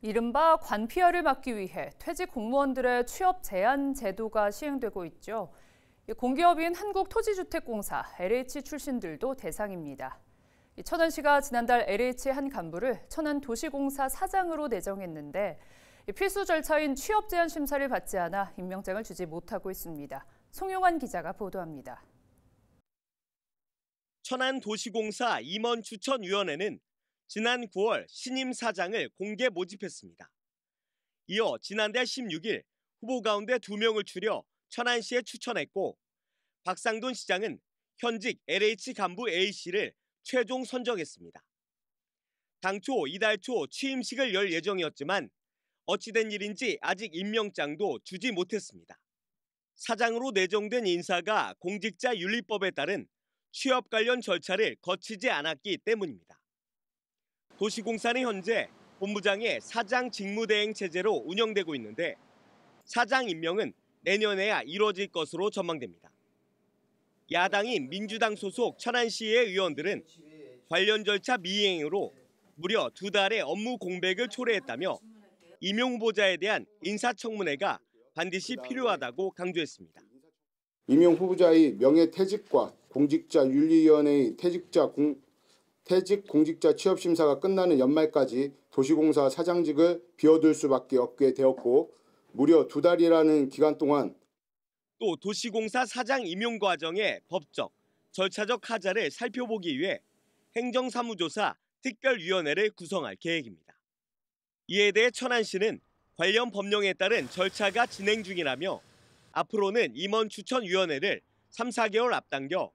이른바 관피아를 막기 위해 퇴직 공무원들의 취업 제한 제도가 시행되고 있죠. 공기업인 한국토지주택공사 LH 출신들도 대상입니다. 천안 시가 지난달 LH 한 간부를 천안 도시공사 사장으로 내정했는데 필수 절차인 취업 제한 심사를 받지 않아 임명장을 주지 못하고 있습니다. 송용환 기자가 보도합니다. 천안 도시공사 임원 추천위원회는 지난 9월 신임 사장을 공개 모집했습니다. 이어 지난달 16일 후보 가운데 2명을 추려 천안시에 추천했고 박상돈 시장은 현직 LH 간부 A씨를 최종 선정했습니다. 당초 이달 초 취임식을 열 예정이었지만 어찌된 일인지 아직 임명장도 주지 못했습니다. 사장으로 내정된 인사가 공직자 윤리법에 따른 취업 관련 절차를 거치지 않았기 때문입니다. 도시공사는 현재 본부장의 사장 직무대행 체제로 운영되고 있는데 사장 임명은 내년에야 이뤄질 것으로 전망됩니다. 야당인 민주당 소속 천안시의 의원들은 관련 절차 미행으로 무려 두 달의 업무 공백을 초래했다며 임용 후보자에 대한 인사청문회가 반드시 필요하다고 강조했습니다. 임용 후보자의 명예퇴직과 공직자 윤리위원회의 퇴직자 공, 퇴직 공직자 취업 심사가 끝나는 연말까지 도시공사 사장직을 비워둘 수밖에 없게 되었고 무려 두 달이라는 기간 동안 또 도시공사 사장 임용 과정의 법적, 절차적 하자를 살펴보기 위해 행정사무조사 특별위원회를 구성할 계획입니다. 이에 대해 천안 씨는 관련 법령에 따른 절차가 진행 중이라며 앞으로는 임원 추천위원회를 3, 4개월 앞당겨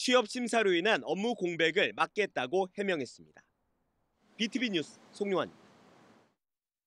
취업 심사로 인한 업무 공백을 막겠다고 해명했습니다. BTV 뉴스 송용환입니다.